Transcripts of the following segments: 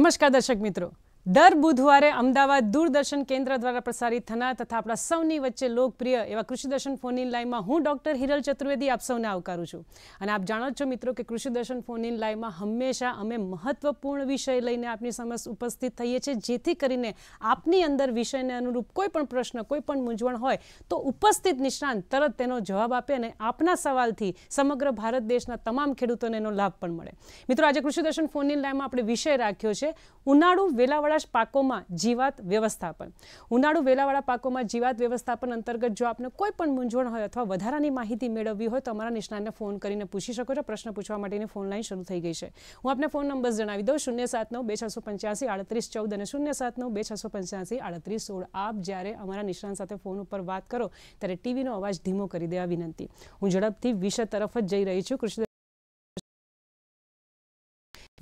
નમસ્કાર દર્શક મિત્રો દર બુધવારે અમદાવાદ દૂરદર્શન કેન્દ્ર દ્વારા પ્રસારિત થનાર તથા આપણા સૌની વચ્ચે લોકપ્રિય એવા કૃષિદર્શન ફોન ઇન હું ડૉક્ટર હિરલ ચતુર્વેદી આપ સૌને આવકારું છું અને આપ જાણો છો મિત્રો કે કૃષિદર્શન ફોન ઇન હંમેશા અમે મહત્વપૂર્ણ વિષય લઈને આપની સમક્ષ ઉપસ્થિત થઈએ છીએ જેથી કરીને આપની અંદર વિષયને અનુરૂપ કોઈ પણ પ્રશ્ન કોઈ પણ મૂંઝવણ હોય તો ઉપસ્થિત નિષ્ણાંત તરત તેનો જવાબ આપે અને આપના સવાલથી સમગ્ર ભારત દેશના તમામ ખેડૂતોને એનો લાભ પણ મળે મિત્રો આજે કૃષિદર્શન ફોન ઇન લાઈવમાં આપણે વિષય રાખ્યો છે ઉનાળુ વેલાવળ વેલાવાળા પાકોમાં જીવાત વ્યવસ્થાપન ઉનાળુ વેલાવાળા પાકોમાં જીવાત વ્યવસ્થાપન અંતર્ગત જો આપને કોઈ પણ મૂંઝવણ હોય અથવા વધારાની માહિતી મેળવવી હોય તો અમારા નિષ્ણાતને ફોન કરીને પૂછી શકો છો પ્રશ્ન પૂછવા માટેની ફોન લાઈન શરૂ થઈ ગઈ છે હું આપને ફોન નંબર જણાવી દઉં શૂન્ય સાત નવ બે છસો પંચ્યાસી આડત્રીસ ચૌદ અને શૂન્ય સાત નવ બે છસો પંચ્યાસી આડત્રીસ સોળ આપ જ્યારે અમારા નિષ્ણાંત સાથે ફોન ઉપર વાત કરો ત્યારે ટીવીનો અવાજ ધીમો કરી દેવા વિનંતી હું ઝડપથી વિષય તરફ જ જઈ રહી છું કૃષ્ણ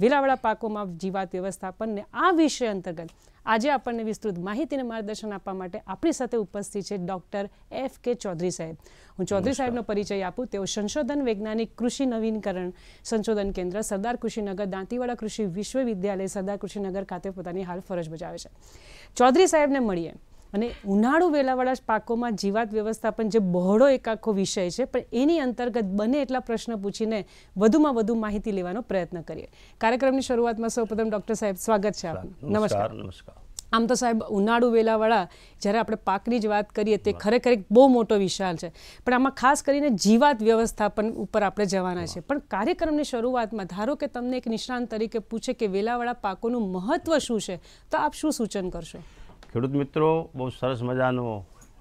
વેલાવાળા પાકોમાં જીવાત વ્યવસ્થાપનને આ વિષય અંતર્ગત આજે આપણને વિસ્તૃત માહિતીને માર્ગદર્શન આપવા માટે આપણી સાથે ઉપસ્થિત છે ડૉક્ટર એફ કે ચૌધરી સાહેબ હું ચૌધરી સાહેબનો પરિચય આપું તેઓ સંશોધન વૈજ્ઞાનિક કૃષિ નવીનકરણ સંશોધન કેન્દ્ર સરદાર કૃષિનગર દાંતીવાડા કૃષિ વિશ્વવિદ્યાલય સરદાર કૃષિનગર ખાતે પોતાની હાલ ફરજ બજાવે છે ચૌધરી સાહેબને મળીએ અને ઉનાળુ વેલાવાળા પાકોમાં જીવાત વ્યવસ્થાપન જે બહોળો એક આખો વિષય છે પણ એની અંતર્ગત બને એટલા પ્રશ્ન પૂછીને વધુમાં વધુ માહિતી લેવાનો પ્રયત્ન કરીએ કાર્યક્રમની શરૂઆતમાં સૌપ્રથમ ડૉક્ટર સાહેબ સ્વાગત છે આપનું નમસ્કાર નમસ્કાર આમ તો સાહેબ ઉનાળુ વેલાવાળા જ્યારે આપણે પાકની જ વાત કરીએ તે ખરેખર એક બહુ મોટો વિશાળ છે પણ આમાં ખાસ કરીને જીવાત વ્યવસ્થાપન ઉપર આપણે જવાના છે પણ કાર્યક્રમની શરૂઆતમાં ધારો કે તમને એક નિષ્ણાંત તરીકે પૂછે કે વેલાવાળા પાકોનું મહત્વ શું છે તો આપ શું સૂચન કરશો ખેડૂત મિત્રો બહુ સરસ મજાનો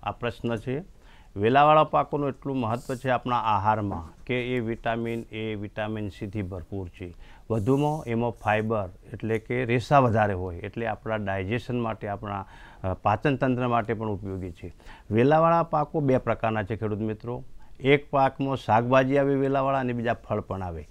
આ પ્રશ્ન છે વેલાવાળા પાકોનું એટલું મહત્ત્વ છે આપણા આહારમાં કે એ વિટામિન એ વિટામિન સીથી ભરપૂર છે વધુમાં એમાં ફાઇબર એટલે કે રેસા વધારે હોય એટલે આપણા ડાયજેશન માટે આપણા પાચનતંત્ર માટે પણ ઉપયોગી છે વેલાવાળા પાકો બે પ્રકારના છે ખેડૂત મિત્રો એક પાકમાં શાકભાજી આવે વેલાવાળા અને બીજા ફળ પણ આવે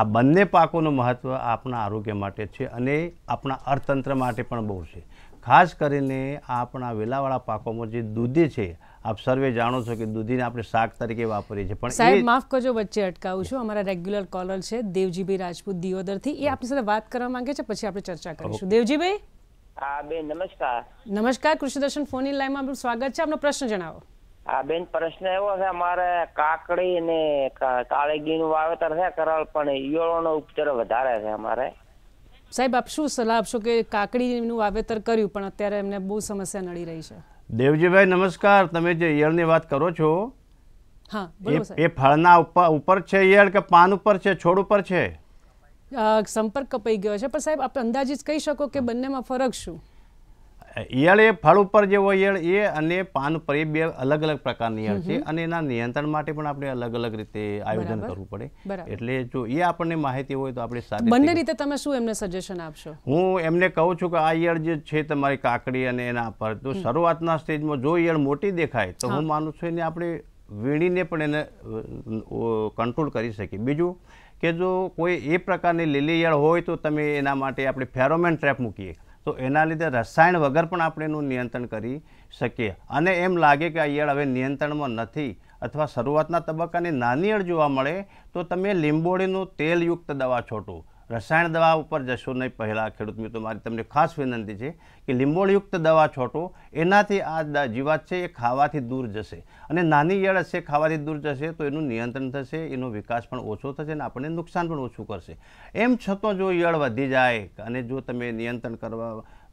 આ બંને પાકોનું મહત્ત્વ આપણા આરોગ્ય માટે છે અને આપણા અર્થતંત્ર માટે પણ બહુ છે ખાસ કરીને આપણા વેલાવાળા પાકોમાં જે દૂધી છે આપ સર્વે જાણો છો કે દૂધીને આપણે શાક તરીકે વાપરીએ છીએ પણ સાહેબ માફ કરજો વચ્ચે અટકાવું છું અમારા રેગ્યુલર કોલર છે દેવજીભાઈ રાજપૂત દિયોદરથી એ આપની સાથે વાત કરવા માંગે છે પછી આપણે ચર્ચા કરીશું દેવજીભાઈ હા બેન નમસ્કાર નમસ્કાર કૃષ્ણદર્શન ફોન ઇન લાઈનમાં આપનું સ્વાગત છે આપનો પ્રશ્ન જણાવો હા બેન પ્રશ્ન એવો છે અમારે કાકડી અને કાળેગીનું વાવેતર છે કરાલ પણ ઈયળોનો ઉપચાર વધારે છે અમારે સાહેબ આપ શું સલાહ આપશો કે કાકડીનું વાવેતર કર્યું પણ અત્યારે એમને બહુ સમસ્યા નડી રહી છે દેવજીભાઈ નમસ્કાર તમે જે ઈયળની વાત કરો છો હા એ ફળના ઉપર છે ઈયળ કે પાન ઉપર છે છોડ ઉપર છે સંપર્ક કપાઈ ગયો છે પણ સાહેબ આપ અંદાજિત કહી શકો કે બંનેમાં ફરક શું ઈયળ એ ફળ ઉપર જે હોય ઈયળ એ અને પાન ઉપર એ બે અલગ અલગ પ્રકારની ઈયળ છે અને એના નિયંત્રણ માટે પણ આપણે અલગ અલગ રીતે આયોજન કરવું પડે એટલે જો એ આપણને માહિતી હોય તો આપણે સારી બંને રીતે તમે શું એમને સજેશન આપશો હું એમને કહું છું કે આ ઈયળ જે છે તમારી કાકડી અને એના પર તો શરૂઆતના સ્ટેજમાં જો ઈયળ મોટી દેખાય તો હું માનું છું એને આપણે વીણીને પણ એને કંટ્રોલ કરી શકીએ બીજું કે જો કોઈ એ પ્રકારની લીલી ઈયળ હોય તો તમે એના માટે આપણે ફેરોમેન ટ્રેપ મૂકીએ તો એના લીધે રસાયણ વગર પણ આપણે એનું નિયંત્રણ કરી શકીએ અને એમ લાગે કે આ હવે નિયંત્રણમાં નથી અથવા શરૂઆતના તબક્કાની નાની ઈયળ જોવા મળે તો તમે લીંબોળીનું તેલયુક્ત દવા છોટું રસાયણ દવા ઉપર જશો નહીં પહેલાં ખેડૂત મિત્રો મારી તમને ખાસ વિનંતી છે કે લીંબોળયુક્ત દવા છોટો એનાથી આ જીવાત છે એ ખાવાથી દૂર જશે અને નાની ઈયળ હશે ખાવાથી દૂર જશે તો એનું નિયંત્રણ થશે એનો વિકાસ પણ ઓછો થશે અને આપણને નુકસાન પણ ઓછું કરશે એમ છતાં જો ઈયળ વધી જાય અને જો તમે નિયંત્રણ કરવા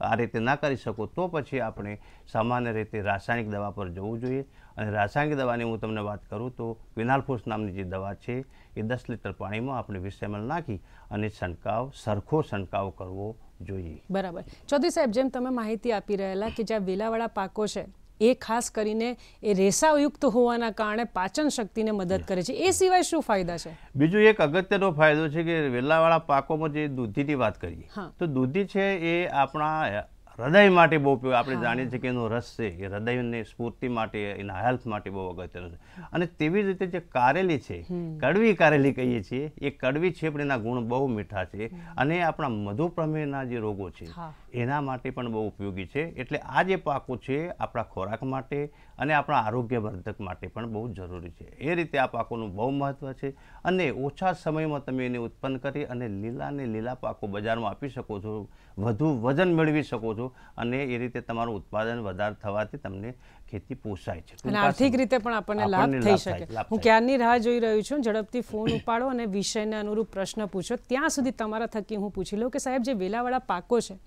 આ રીતે ના કરી શકો તો પછી આપણે સામાન્ય રીતે રાસાયણિક દવા પર જવું જોઈએ અને રાસાયણિક દવાની હું તમને વાત કરું તો ક્વિનાલફોસ નામની જે દવા છે એ દસ લીટર પાણીમાં આપણે વીસ એમએલ નાખી અને છંટકાવ સરખો છંટકાવ કરવો જોઈએ બરાબર ચૌધરી સાહેબ જેમ તમે માહિતી આપી રહેલા કે જ્યાં વેલાવાળા પાકો છે એ ખાસ કરીને એ રેસાયુક્ત હોવાના કારણે પાચન શક્તિને મદદ કરે છે એ સિવાય શું ફાયદા છે બીજું એક અગત્યનો ફાયદો છે કે વેલાવાળા પાકોમાં જે દૂધીની વાત કરીએ તો દૂધી છે એ આપણા હૃદય માટે બહુ આપણે જાણીએ છીએ કે એનો રસ છે એ હૃદયની સ્ફૂર્તિ માટે એના હેલ્થ માટે બહુ અગત્યનો છે અને તેવી જ રીતે જે કારેલી છે કડવી કારેલી કહીએ છીએ એ કડવી છે પણ એના ગુણ બહુ મીઠા છે અને આપણા મધુપ્રમેહના જે રોગો છે એના માટે પણ બહુ ઉપયોગી છે એટલે આ જે પાકો છે આપણા ખોરાક માટે અને આપણા આરોગ્યવર્ધક માટે પણ બહુ જરૂરી છે એ રીતે આ પાકોનું બહુ મહત્ત્વ છે અને ઓછા સમયમાં તમે એને ઉત્પન્ન કરી અને લીલા ને લીલા પાકો બજારમાં આપી શકો છો વધુ વજન મેળવી શકો છો અને એ રીતે તમારું ઉત્પાદન વધારે થવાથી તમને ખેતી પોસાય છે અને આર્થિક રીતે પણ આપણને લાભ થઈ શકે હું ક્યારની રાહ જોઈ રહ્યો છું ઝડપથી ફોન ઉપાડો અને વિષયને અનુરૂપ પ્રશ્ન પૂછો ત્યાં સુધી તમારા થકી હું પૂછી લઉં કે સાહેબ જે વેલાવાળા પાકો છે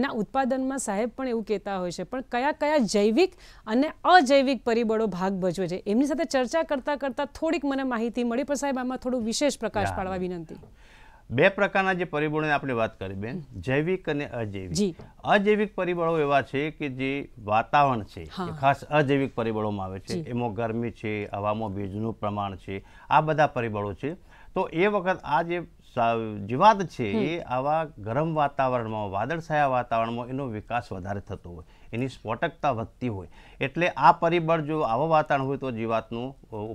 એના ઉત્પાદનમાં સાહેબ પણ એવું કહેતા હોય છે પણ કયા કયા જૈવિક અને અજૈવિક પરિબળો ભાગ ભજવે છે એમની સાથે ચર્ચા કરતાં કરતાં થોડીક મને માહિતી મળી પણ સાહેબ આમાં થોડું વિશેષ પ્રકાશ પાડવા વિનંતી બે પ્રકારના જે પરિબળોની આપણે વાત કરી બેન જૈવિક અને અજૈવિક અજૈવિક પરિબળો એવા છે કે જે વાતાવરણ છે ખાસ અજૈવિક પરિબળોમાં આવે છે એમાં ગરમી છે હવામાં ભેજનું પ્રમાણ છે આ બધા પરિબળો છે તો એ વખત આ જે જીવાત છે એ આવા ગરમ વાતાવરણમાં વાદળછાયા વાતાવરણમાં એનો વિકાસ વધારે થતો હોય એની સ્ફોટકતા વધતી હોય એટલે આ પરિબળ જો આવા વાતાવરણ હોય તો જીવાતનું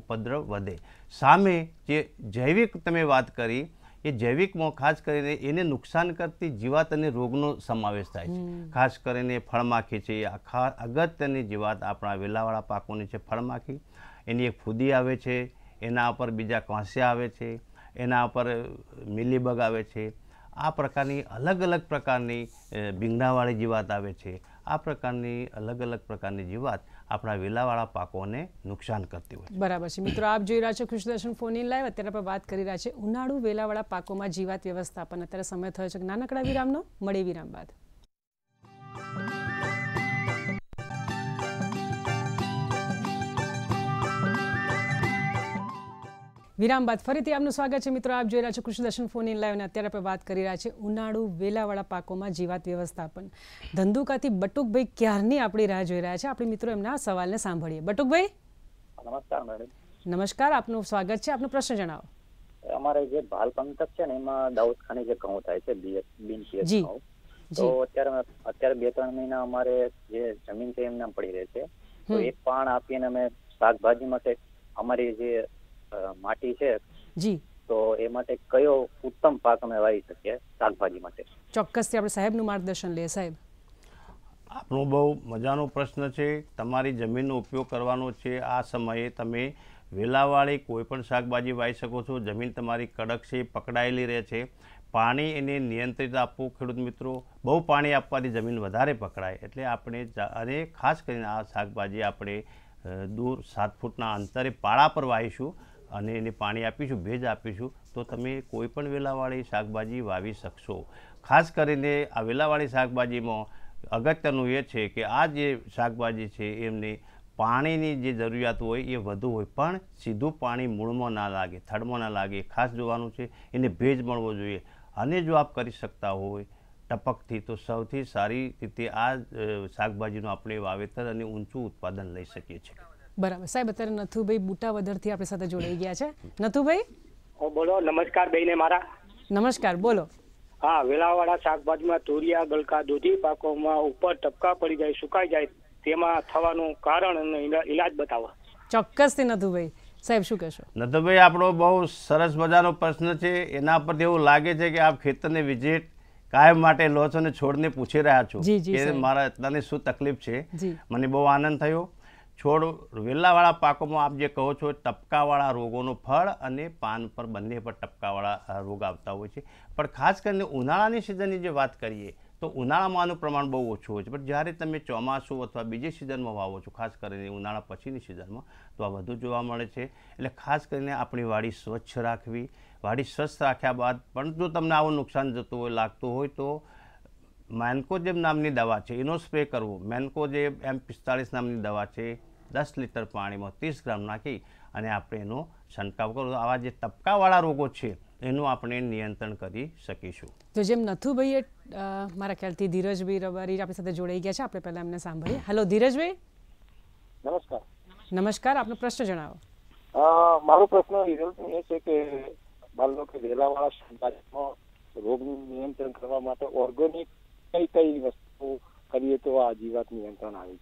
ઉપદ્રવ વધે સામે જે જૈવિક તમે વાત કરી એ જૈવિકમાં ખાસ કરીને એને નુકસાન કરતી જીવાત અને રોગનો સમાવેશ થાય છે ખાસ કરીને ફળમાખી છે આખા અગત્યની જીવાત આપણા વેલાવાળા પાકોની છે ફળમાખી એની એક ફૂદી આવે છે એના ઉપર બીજા કાંસ્યા આવે છે એના ઉપર મિલીબગ આવે છે આ પ્રકારની અલગ અલગ પ્રકારની ભીંગડાવાળી જીવાત આવે છે આ પ્રકારની અલગ અલગ પ્રકારની જીવાત આપણા વેલાવાળા પાકોને નુકસાન કરતી હોય બરાબર છે મિત્રો આપ જોઈ રહ્યા છો કૃષ્ણદર્શન ફોન ઇન લાઈવ અત્યારે આપણે વાત કરી રહ્યા છે ઉનાળુ વેલાવાળા પાકોમાં જીવાત વ્યવસ્થાપન અત્યારે સમય થયો છે નાનકડા વિરામનો મળે વિરામ બાદ વિરામ બાદ ફરીથી આપનું સ્વાગત છે મિત્રો આપ જોઈ રહ્યા છો કૃષિ દર્શન ફોન ઇન લાઈવ અત્યારે આપણે વાત કરી રહ્યા છે ઉનાળુ વેલાવાળા પાકોમાં જીવાત વ્યવસ્થાપન ધંધુકાથી બટુકભાઈ ક્યારની આપણી રાહ જોઈ રહ્યા છે આપણે મિત્રો એમના સવાલને સાંભળીએ બટુકભાઈ નમસ્કાર મેડમ નમસ્કાર આપનું સ્વાગત છે આપનો પ્રશ્ન જણાવો અમારે જે ભાલ પંથક છે ને એમાં દાઉદ દાઉદખાને જે ઘઉં થાય છે બિન શિયર તો અત્યારે અત્યારે બે ત્રણ મહિના અમારે જે જમીન છે એમના પડી રહે છે તો એક પાણ આપીને અમે શાકભાજી માટે અમારી જે માટી છે જી તો એ માટે કયો ઉત્તમ પાક અમે વાવી શકીએ શાકભાજી માટે ચોક્કસથી આપણે સાહેબનું માર્ગદર્શન લઈએ સાહેબ આપણો બહુ મજાનો પ્રશ્ન છે તમારી જમીનનો ઉપયોગ કરવાનો છે આ સમયે તમે વેલાવાળી કોઈપણ શાકભાજી વાવી શકો છો જમીન તમારી કડક છે પકડાયેલી રહે છે પાણી એને નિયંત્રિત આપવું ખેડૂત મિત્રો બહુ પાણી આપવાથી જમીન વધારે પકડાય એટલે આપણે અને ખાસ કરીને આ શાકભાજી આપણે દૂર સાત ફૂટના અંતરે પાળા પર વાવીશું અને એને પાણી આપીશું ભેજ આપીશું તો તમે કોઈ પણ વેલાવાળી શાકભાજી વાવી શકશો ખાસ કરીને આ વેલાવાળી શાકભાજીમાં અગત્યનું એ છે કે આ જે શાકભાજી છે એમને પાણીની જે જરૂરિયાત હોય એ વધુ હોય પણ સીધું પાણી મૂળમાં ના લાગે થડમાં ના લાગે ખાસ જોવાનું છે એને ભેજ મળવો જોઈએ અને જો આપ કરી શકતા હોય ટપકથી તો સૌથી સારી રીતે આ શાકભાજીનું આપણે વાવેતર અને ઊંચું ઉત્પાદન લઈ શકીએ છીએ બરાબર સાહેબ અત્યારે નથુભાઈ થી આપણી સાથે જોડાઈ ગયા છે નથુભાઈ બોલો નમસ્કાર બેને મારા નમસ્કાર બોલો હા વેલાવાળા શાકભાજીમાં તુરિયા ગલકા દૂધી પાકોમાં ઉપર ટપકા પડી જાય સુકાઈ જાય તેમાં થવાનું કારણ અને ઈલાજ બતાવો ચોક્કસથી નથુભાઈ સાહેબ શું કહેશો નથુભાઈ આપણો બહુ સરસ મજાનો પ્રશ્ન છે એના પર એવું લાગે છે કે આપ ખેતરને વિઝિટ કાયમ માટે લો છો અને છોડને પૂછી રહ્યા છો કે મારા એટલાની શું તકલીફ છે મને બહુ આનંદ થયો છોડ વેલાવાળા પાકોમાં આપ જે કહો છો ટપકાવાળા રોગોનો ફળ અને પાન પર બંને પર ટપકાવાળા રોગ આવતા હોય છે પણ ખાસ કરીને ઉનાળાની સિઝનની જે વાત કરીએ તો ઉનાળામાં આનું પ્રમાણ બહુ ઓછું હોય છે પણ જ્યારે તમે ચોમાસું અથવા બીજી સિઝનમાં વાવો છો ખાસ કરીને ઉનાળા પછીની સિઝનમાં તો આ વધુ જોવા મળે છે એટલે ખાસ કરીને આપણી વાડી સ્વચ્છ રાખવી વાડી સ્વચ્છ રાખ્યા બાદ પણ જો તમને આવું નુકસાન જતું હોય લાગતું હોય તો મેન્કોજેબ નામની દવા છે એનો સ્પ્રે કરવો મેન્કોજેબ એમ પિસ્તાળીસ નામની દવા છે દસ લીટર પાણીમાં ત્રીસ ગ્રામ નાખી અને આપણે એનો છંટકાવ કરવો આવા જે તબકાવાળા રોગો છે એનું આપણે નિયંત્રણ કરી શકીશું તો જેમ નથુભાઈએ મારા ખ્યાલથી ધીરજભાઈ રબારી આપણી સાથે જોડાઈ ગયા છે આપણે પહેલા એમને સાંભળીએ હેલો ધીરજભાઈ નમસ્કાર નમસ્કાર આપનો પ્રશ્ન જણાવો મારો પ્રશ્ન રિઝલ્ટ એ છે કે માન કે વેલાવાળા રોગનું નિયંત્રણ કરવા માટે ઓર્ગેનિક કઈ કઈ વસ્તુ કરીએ તો આ જીવાત નિયંત્રણ આવે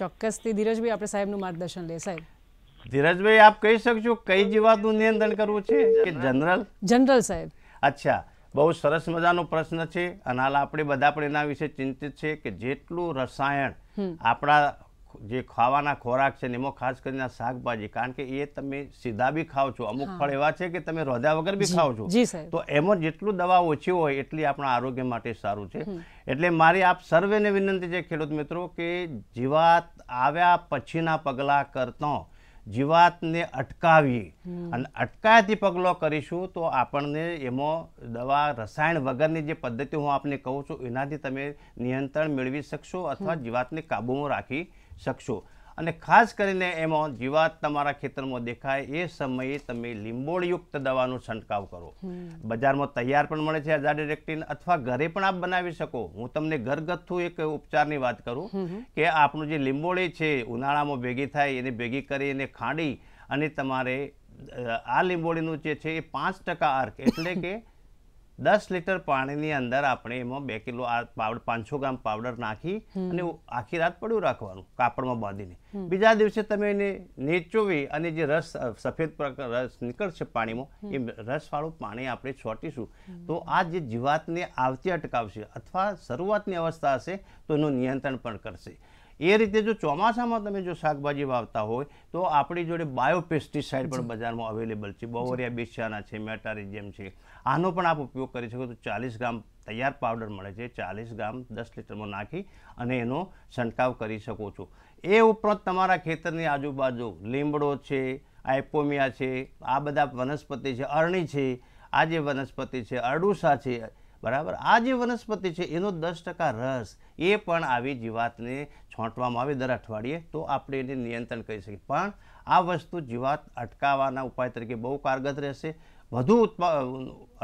ચોક્કસથી ધીરજભાઈ આપણે સાહેબનું માર્ગદર્શન લે સાહેબ ધીરજભાઈ આપ કહી શકશો કઈ જીવાતનું નિયંત્રણ કરવું છે કે જનરલ જનરલ સાહેબ અચ્છા બહુ સરસ મજાનો પ્રશ્ન છે અને હાલ આપણે બધા પણ એના વિશે ચિંતિત છે કે જેટલું રસાયણ આપણા જે ખાવાના ખોરાક છે એમાં ખાસ કરીને શાકભાજી કારણ કે એ તમે સીધા બી ખાવ છો અમુક ફળ એવા છે કે તમે રોધ્યા વગર બી ખાવ છો તો એમાં જેટલું દવા ઓછી હોય એટલી આપણા આરોગ્ય માટે સારું છે એટલે મારી આપ સર્વેને વિનંતી છે ખેડૂત મિત્રો કે જીવાત આવ્યા પછીના પગલાં કરતાં જીવાતને અટકાવીએ અને અટકાયતી પગલો કરીશું તો આપણને એમાં દવા રસાયણ વગરની જે પદ્ધતિ હું આપને કહું છું એનાથી તમે નિયંત્રણ મેળવી શકશો અથવા જીવાતને કાબૂમાં રાખી શકશો અને ખાસ કરીને એમાં જીવાત તમારા ખેતરમાં દેખાય એ સમયે તમે લીંબોળયુક્ત દવાનો છંટકાવ કરો બજારમાં તૈયાર પણ મળે છે આઝાડી રેક્ટિન અથવા ઘરે પણ આપ બનાવી શકો હું તમને ઘરગથ્થુ એક ઉપચારની વાત કરું કે આપણું જે લીંબોળી છે ઉનાળામાં ભેગી થાય એને ભેગી કરી એને ખાંડી અને તમારે આ લીંબોળીનું જે છે એ પાંચ ટકા અર્ક એટલે કે દસ લીટર પાણીની અંદર આપણે એમાં બે કિલો આ પાવડર પાંચસો ગ્રામ પાવડર નાખી અને આખી રાત પડ્યું રાખવાનું કાપડમાં બાંધીને બીજા દિવસે તમે એને નીચોવી અને જે રસ સફેદ રસ નીકળશે પાણીમાં એ રસવાળું પાણી આપણે છોટીશું તો આ જે જીવાતને આવતી અટકાવશે અથવા શરૂઆતની અવસ્થા હશે તો એનું નિયંત્રણ પણ કરશે એ રીતે જો ચોમાસામાં તમે જો શાકભાજી વાવતા હોય તો આપણી જોડે બાયોપેસ્ટિસાઇડ પણ બજારમાં અવેલેબલ છે બવરિયા બેસાના છે મેટારિજિયમ છે આનો પણ આપ ઉપયોગ કરી શકો તો ચાલીસ ગ્રામ તૈયાર પાવડર મળે છે ચાલીસ ગ્રામ દસ લીટરમાં નાખી અને એનો છંટકાવ કરી શકો છો એ ઉપરાંત તમારા ખેતરની આજુબાજુ લીમડો છે આઇપોમિયા છે આ બધા વનસ્પતિ છે અરણી છે આ જે વનસ્પતિ છે અરડુસા છે બરાબર આ જે વનસ્પતિ છે એનો દસ ટકા રસ એ પણ આવી જીવાતને છોંટવામાં આવે દર અઠવાડિયે તો આપણે એને નિયંત્રણ કરી શકીએ પણ આ વસ્તુ જીવાત અટકાવવાના ઉપાય તરીકે બહુ કારગત રહેશે વધુ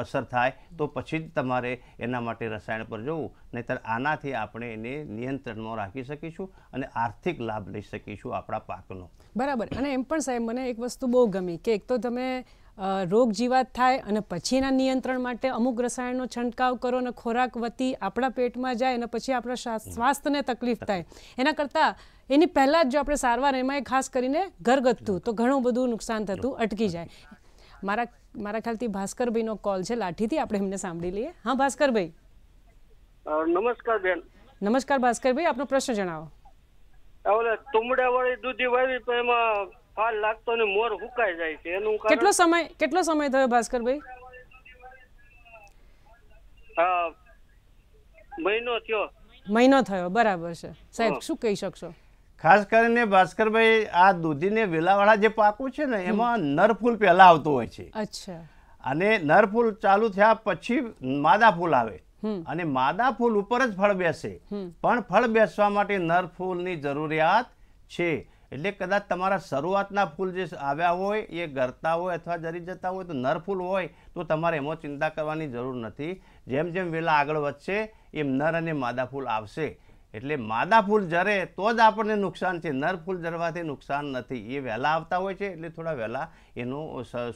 અસર થાય તો પછી જ તમારે એના માટે રસાયણ પર જવું નહીતર આનાથી આપણે એને નિયંત્રણમાં રાખી શકીશું અને આર્થિક લાભ લઈ શકીશું આપણા પાકનો બરાબર અને એમ પણ સાહેબ મને એક વસ્તુ બહુ ગમી કે એક તો તમે રોગ જીવાત થાય અને પછી એના નિયંત્રણ માટે અમુક રસાયણનો છંટકાવ કરો અને ખોરાક વતી આપણા પેટમાં જાય અને પછી આપણા સ્વાસ્થ્યને તકલીફ થાય એના કરતાં એની પહેલાં જ જો આપણે સારવાર એમાં ખાસ કરીને ઘરગથ્થું તો ઘણું બધું નુકસાન થતું અટકી જાય મારા મારા ખ્યાલથી ભાસ્કરભાઈનો કોલ છે લાઠીથી આપણે એમને સાંભળી લઈએ હા ભાસ્કરભાઈ નમસ્કાર બેન નમસ્કાર ભાસ્કરભાઈ આપનો પ્રશ્ન જણાવો તુમડા વાળી દૂધી વાવી તો એમાં ફાલ લાગતો ને મોર હુકાઈ જાય છે એનું કેટલો સમય કેટલો સમય થયો ભાસ્કરભાઈ મહિનો થયો મહિનો થયો બરાબર છે સાહેબ શું કહી શકશો ખાસ કરીને ભાસ્કરભાઈ આ દૂધીને વેલાવાળા જે પાકું છે ને એમાં નરફૂલ પહેલા આવતું હોય છે અચ્છા અને નરફૂલ ચાલુ થયા પછી માદા ફૂલ આવે અને માદા ફૂલ ઉપર જ ફળ બેસે પણ ફળ બેસવા માટે નરફૂલની જરૂરિયાત છે એટલે કદાચ તમારા શરૂઆતના ફૂલ જે આવ્યા હોય એ ગરતા હોય અથવા જરી જતા હોય તો નર ફૂલ હોય તો તમારે એમાં ચિંતા કરવાની જરૂર નથી જેમ જેમ વેલા આગળ વધશે એમ નર અને માદા ફૂલ આવશે એટલે માદા ફૂલ જરે તો જ આપણને નુકસાન છે નર ફૂલ જરવાથી નુકસાન નથી એ વહેલા આવતા હોય છે એટલે થોડા વહેલા એનો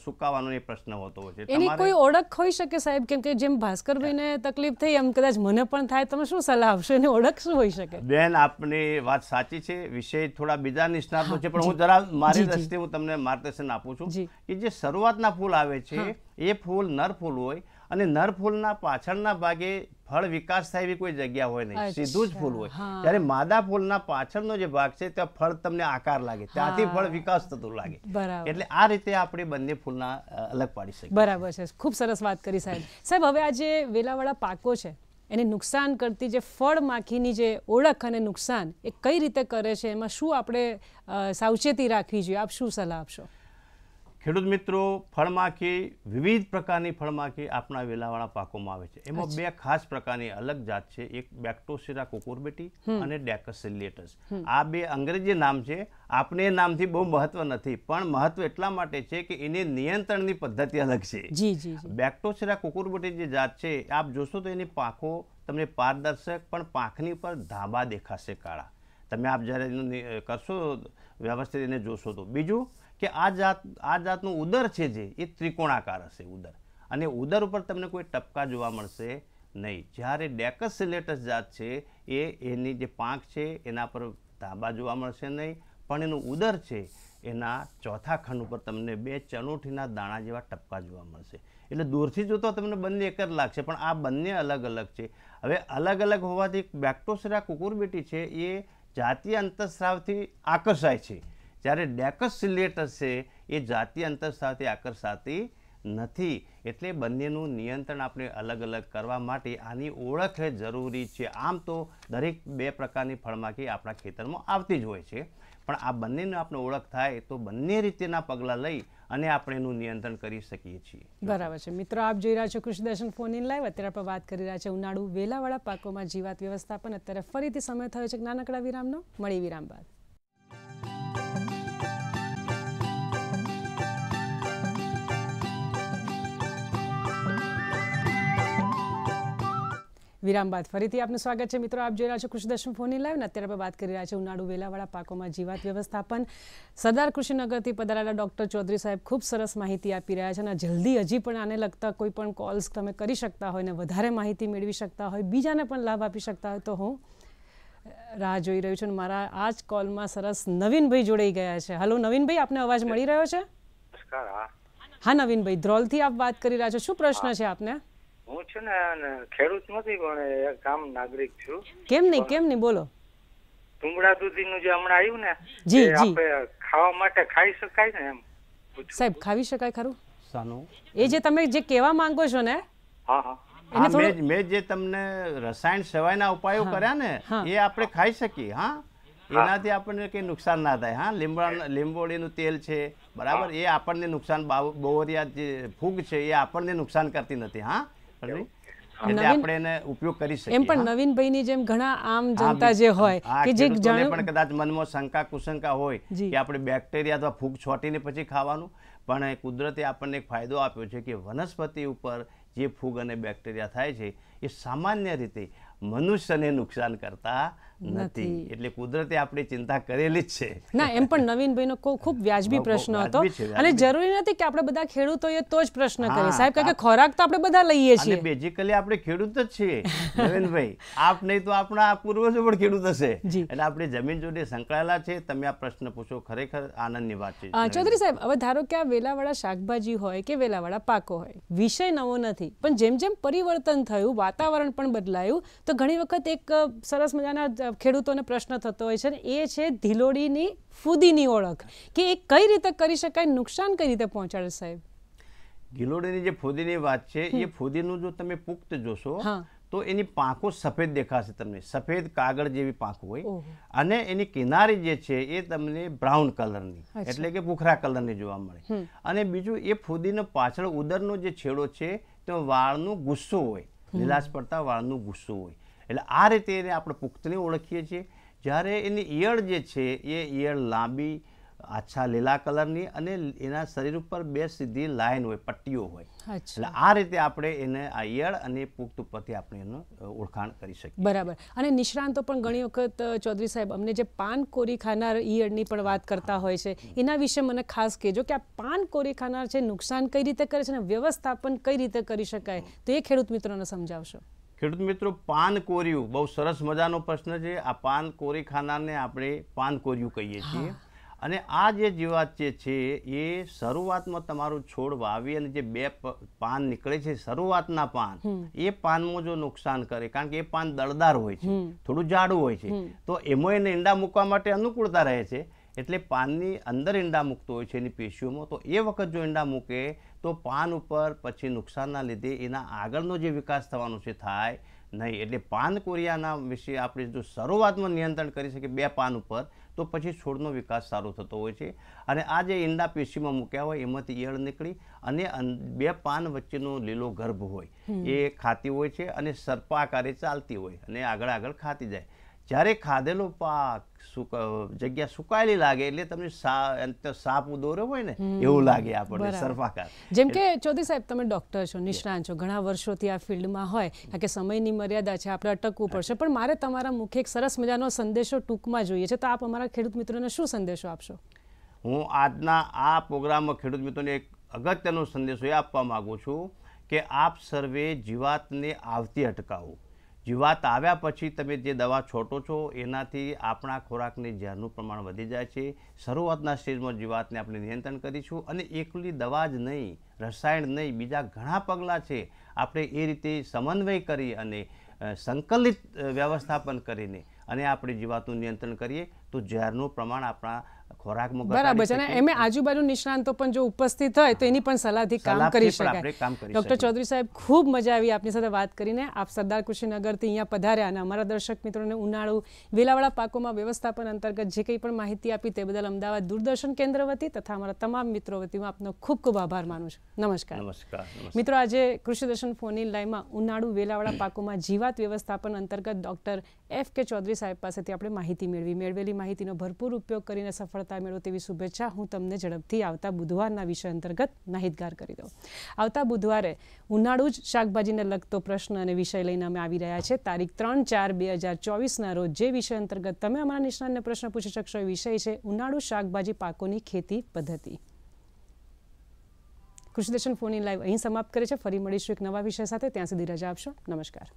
સુકાવાનો એ પ્રશ્ન હોતો હોય છે એની કોઈ ઓળખ હોઈ શકે સાહેબ કેમ કે જેમ ભાસ્કરભાઈને તકલીફ થઈ એમ કદાચ મને પણ થાય તમે શું સલાહ આપશો એની ઓળખ શું હોઈ શકે બેન આપની વાત સાચી છે વિષય થોડા બીજા નિષ્ણાતો છે પણ હું જરા મારી દ્રષ્ટિએ હું તમને માર્ગદર્શન આપું છું કે જે શરૂઆતના ફૂલ આવે છે એ ફૂલ નર ફૂલ હોય અને નર ફૂલના પાછળના ભાગે ફળ વિકાસ થાય એવી કોઈ જગ્યા હોય નહીં સીધું જ ફૂલ હોય જ્યારે માદા ફૂલના પાછળનો જે ભાગ છે ત્યાં ફળ તમને આકાર લાગે ત્યાંથી ફળ વિકાસ થતું લાગે એટલે આ રીતે આપણે બંને ફૂલના અલગ પાડી શકીએ બરાબર છે ખૂબ સરસ વાત કરી સાહેબ સાહેબ હવે આ જે વેલાવાળા પાકો છે એને નુકસાન કરતી જે ફળ માખીની જે ઓળખ અને નુકસાન એ કઈ રીતે કરે છે એમાં શું આપણે સાવચેતી રાખવી જોઈએ આપ શું સલાહ આપશો ખેડૂત મિત્રો ફળમાખી વિવિધ પ્રકારની ફળમાખી આપણા વેલાવાળા પાકોમાં આવે છે એમાં બે ખાસ પ્રકારની અલગ જાત છે એક બેક્ટોસિરા કોકોરબેટી અને ડેકસિલેટસ આ બે અંગ્રેજી નામ છે આપણે નામથી બહુ મહત્વ નથી પણ મહત્વ એટલા માટે છે કે એને નિયંત્રણની પદ્ધતિ અલગ છે બેક્ટોસિરા કુકુરબેટી જે જાત છે આપ જોશો તો એની પાંખો તમને પારદર્શક પણ પાંખની પર ધાબા દેખાશે કાળા તમે આપ જ્યારે એનું કરશો વ્યવસ્થિત એને જોશો તો બીજું કે આ જાત આ જાતનું ઉદર છે જે એ ત્રિકોણાકાર હશે ઉદર અને ઉદર ઉપર તમને કોઈ ટપકા જોવા મળશે નહીં જ્યારે ડેકસ સિલેટસ જાત છે એ એની જે પાંખ છે એના પર ધાબા જોવા મળશે નહીં પણ એનું ઉદર છે એના ચોથા ખંડ ઉપર તમને બે ચણોઠીના દાણા જેવા ટપકા જોવા મળશે એટલે દૂરથી જોતો તમને બંને એક જ લાગશે પણ આ બંને અલગ અલગ છે હવે અલગ અલગ હોવાથી બેક્ટોસરા કુકુરબેટી છે એ જાતીય અંતસ્રાવથી આકર્ષાય છે જ્યારે ડેકસ ડેકસિલેટસ છે એ જાતીય અંતર સાથે આકર્ષાતી નથી એટલે બંનેનું નિયંત્રણ આપણે અલગ અલગ કરવા માટે આની ઓળખ જરૂરી છે આમ તો દરેક બે પ્રકારની ફળમાખી આપણા ખેતરમાં આવતી જ હોય છે પણ આ બંનેની આપણે ઓળખ થાય તો બંને રીતેના પગલાં લઈ અને આપણે એનું નિયંત્રણ કરી શકીએ છીએ બરાબર છે મિત્રો આપ જોઈ રહ્યા છો કૃષિ દર્શન ફોન ઇન લાઈવ અત્યારે આપણે વાત કરી રહ્યા છે ઉનાળુ વેલાવાળા પાકોમાં જીવાત વ્યવસ્થાપન અત્યારે ફરીથી સમય થયો છે નાનકડા વિરામનો મળી વિરામ બાદ વિરામ બાદ ફરીથી આપનું સ્વાગત છે મિત્રો આપ જોઈ રહ્યા છો કૃષિદર્શન ફોની લાઈવ અને અત્યારે વાત કરી રહ્યા છે ઉનાળુ વેલાવાળા પાકોમાં જીવાત વ્યવસ્થાપન સરદાર કૃષિનગરથી પધારેલા ડોક્ટર ચૌધરી સાહેબ ખૂબ સરસ માહિતી આપી રહ્યા છે અને જલ્દી હજી પણ આને લગતા કોઈ પણ કોલ્સ તમે કરી શકતા હોય ને વધારે માહિતી મેળવી શકતા હોય બીજાને પણ લાભ આપી શકતા હોય તો હું રાહ જોઈ રહ્યું છું મારા આ જ કોલમાં સરસ નવીનભાઈ જોડાઈ ગયા છે હલો નવીનભાઈ આપને અવાજ મળી રહ્યો છે હા નવીનભાઈ ધ્રોલથી આપ વાત કરી રહ્યા છો શું પ્રશ્ન છે આપને હું છું ને ખેડૂત નથી પણ કામ નાગરિક છું કેમ નહીં કેમ નહીં બોલો તુંબડા દૂધીનું જે હમણાં આવ્યું ને જી જી ખાવા માટે ખાઈ શકાય ને એમ સાહેબ ખાવી શકાય ખરું સાનું એ જે તમે જે કહેવા માંગો છો ને હા હા મેં જે તમને રસાયણ સેવાયના ઉપાયો કર્યા ને એ આપણે ખાઈ શકીએ હા એનાથી આપણને કંઈ નુકસાન ના થાય હા લીંબડા લીંબોળીનું તેલ છે બરાબર એ આપણને નુકસાન બોરિયા જે ફૂગ છે એ આપણને નુકસાન કરતી નથી હા એટલે કુશંકા હોય કે આપણે બેક્ટેરિયા અથવા ફૂગ છોટીને પછી ખાવાનું પણ કુદરતે આપણને ફાયદો આપ્યો છે કે વનસ્પતિ ઉપર જે ફૂગ અને બેક્ટેરિયા થાય છે એ સામાન્ય રીતે મનુષ્યને નુકસાન કરતા નથી એટલે કુદરતે આપણી ચિંતા કરેલી જ છે ના એમ પણ નવીનભાઈનો ખૂબ વ્યાજબી પ્રશ્ન હતો અને જરૂરી નથી કે આપણે બધા ખેડૂતોએ તો જ પ્રશ્ન કરીએ સાહેબ કે ખોરાક તો આપણે બધા લઈએ છીએ બેઝિકલી આપણે ખેડૂત જ છીએ નવીનભાઈ આપ નહીં તો આપણા પૂર્વજો પણ ખેડૂત હશે એટલે આપણે જમીન જોડે સંકળાયેલા છે તમે આ પ્રશ્ન પૂછો ખરેખર આનંદની વાત છે ચૌધરી સાહેબ હવે ધારો કે આ વેલાવાળા શાકભાજી હોય કે વેલાવાળા પાકો હોય વિષય નવો નથી પણ જેમ જેમ પરિવર્તન થયું વાતાવરણ પણ બદલાયું તો ઘણી વખત એક સરસ મજાના ખેડૂતોને પ્રશ્ન થતો હોય છે એ છે ધીલોડીની ફૂદીની ઓળખ કે એ કઈ રીતે કરી શકાય નુકસાન કઈ રીતે પહોંચાડે સાહેબ ગિલોડીની જે ફૂદીની વાત છે એ ફૂદીનું જો તમે પુખ્ત જોશો તો એની પાંખો સફેદ દેખાશે તમને સફેદ કાગળ જેવી પાંખો હોય અને એની કિનારી જે છે એ તમને બ્રાઉન કલરની એટલે કે ભૂખરા કલરની જોવા મળે અને બીજું એ ફૂદીનો પાછળ ઉદરનો જે છેડો છે તો વાળનું ગુસ્સો હોય લીલાશ પડતા વાળનું ગુસ્સો હોય એટલે આ રીતે એને આપણે પુખ્તની ઓળખીએ છીએ જ્યારે એની ઈયળ જે છે એ ઈયળ લાંબી આછા લીલા કલરની અને એના શરીર ઉપર બે સીધી લાઈન હોય પટ્ટીઓ હોય એટલે આ રીતે આપણે એને આ ઈયળ અને પુખ્ત ઉપરથી આપણે એનું ઓળખાણ કરી શકીએ બરાબર અને નિષ્ણાંતો પણ ઘણી વખત ચૌધરી સાહેબ અમને જે પાન કોરી ખાનાર ઈયળની પણ વાત કરતા હોય છે એના વિશે મને ખાસ કહેજો કે આ પાન કોરી ખાનાર છે નુકસાન કઈ રીતે કરે છે અને વ્યવસ્થાપન કઈ રીતે કરી શકાય તો એ ખેડૂત મિત્રોને સમજાવશો ખેડૂત મિત્રો પાન કોરિયું બહુ સરસ મજાનો પ્રશ્ન છે આ પાન કોરી ખાનારને આપણે પાન કોરિયું કહીએ છીએ અને આ જે જીવાત જે છે એ શરૂઆતમાં તમારું છોડ વાવી અને જે બે પાન નીકળે છે શરૂઆતના પાન એ પાનમાં જો નુકસાન કરે કારણ કે એ પાન દળદાર હોય છે થોડું જાડું હોય છે તો એમાં એને ઈંડા મૂકવા માટે અનુકૂળતા રહે છે એટલે પાનની અંદર ઈંડા મૂકતો હોય છે એની પેશીઓમાં તો એ વખત જો ઈંડા મૂકે તો પાન ઉપર પછી નુકસાનના લીધે એના આગળનો જે વિકાસ થવાનો છે થાય નહીં એટલે પાન કોરિયાના વિશે આપણે જો શરૂઆતમાં નિયંત્રણ કરી શકીએ બે પાન ઉપર તો પછી છોડનો વિકાસ સારો થતો હોય છે અને આ જે ઈંડા પેશીમાં મૂક્યા હોય એમાંથી ઈયળ નીકળી અને બે પાન વચ્ચેનો લીલો ગર્ભ હોય એ ખાતી હોય છે અને સર્પાકારે ચાલતી હોય અને આગળ આગળ ખાતી જાય જ્યારે ખાધેલો પાક જગ્યા સુકાયેલી લાગે એટલે તમને સાપ દોર્યો હોય ને એવું લાગે આપણને સર્પાકાર જેમ કે ચૌધરી સાહેબ તમે ડોક્ટર છો નિષ્ણાંત છો ઘણા વર્ષોથી આ ફિલ્ડમાં હોય કારણ કે સમયની મર્યાદા છે આપણે અટકવું પડશે પણ મારે તમારા મુખે એક સરસ મજાનો સંદેશો ટૂંકમાં જોઈએ છે તો આપ અમારા ખેડૂત મિત્રોને શું સંદેશો આપશો હું આજના આ પ્રોગ્રામમાં ખેડૂત મિત્રોને એક અગત્યનો સંદેશો એ આપવા માગું છું કે આપ સર્વે જીવાતને આવતી અટકાવો જીવાત આવ્યા પછી તમે જે દવા છોટો છો એનાથી આપણા ખોરાકની ઝેરનું પ્રમાણ વધી જાય છે શરૂઆતના સ્ટેજમાં જીવાતને આપણે નિયંત્રણ કરીશું અને એકલી દવા જ નહીં રસાયણ નહીં બીજા ઘણા પગલાં છે આપણે એ રીતે સમન્વય કરી અને સંકલિત વ્યવસ્થાપન કરીને અને આપણે જીવાતનું નિયંત્રણ કરીએ તો ઝેરનું પ્રમાણ આપણા ખોરાકમાં બરાબર છે અને એમે આજુબાજુ નિષ્ણાંતો પણ જો ઉપસ્થિત હોય તો એની પણ સલાહથી કામ કરી શકાય ડૉક્ટર ચૌધરી સાહેબ ખૂબ મજા આવી આપની સાથે વાત કરીને આપ સરદાર કૃષિનગરથી અહીંયા પધાર્યા અને અમારા દર્શક મિત્રોને ઉનાળુ વેલાવાળા પાકોમાં વ્યવસ્થાપન અંતર્ગત જે કંઈ પણ માહિતી આપી તે બદલ અમદાવાદ દૂરદર્શન કેન્દ્ર વતી તથા અમારા તમામ મિત્રો વતી હું આપનો ખૂબ ખૂબ આભાર માનું છું નમસ્કાર નમસ્કાર મિત્રો આજે કૃષિ દર્શન ફોન ઇન લાઈવમાં ઉનાળુ વેલાવાળા પાકોમાં જીવાત વ્યવસ્થાપન અંતર્ગત ડૉક્ટર એફ કે ચૌધરી સાહેબ પાસેથી આપણે માહિતી મેળવી મેળવેલી માહિતીનો ભરપૂર ઉપયોગ કરીને સફળતા મેળવો તેવી શુભેચ્છા હું તમને ઝડપથી આવતા બુધવારના વિષય અંતર્ગત માહિતગાર કરી દઉં આવતા બુધવારે ઉનાળુ જ શાકભાજીને લગતો પ્રશ્ન અને વિષય લઈને અમે આવી રહ્યા છે તારીખ ત્રણ ચાર બે હજાર ચોવીસના રોજ જે વિષય અંતર્ગત તમે અમારા નિષ્ણાંતને પ્રશ્ન પૂછી શકશો એ વિષય છે ઉનાળુ શાકભાજી પાકોની ખેતી પદ્ધતિ કૃષિ દર્શન ફોન ઇન લાઈવ અહીં સમાપ્ત કરે છે ફરી મળીશું એક નવા વિષય સાથે ત્યાં સુધી રજા આપશો નમસ્કાર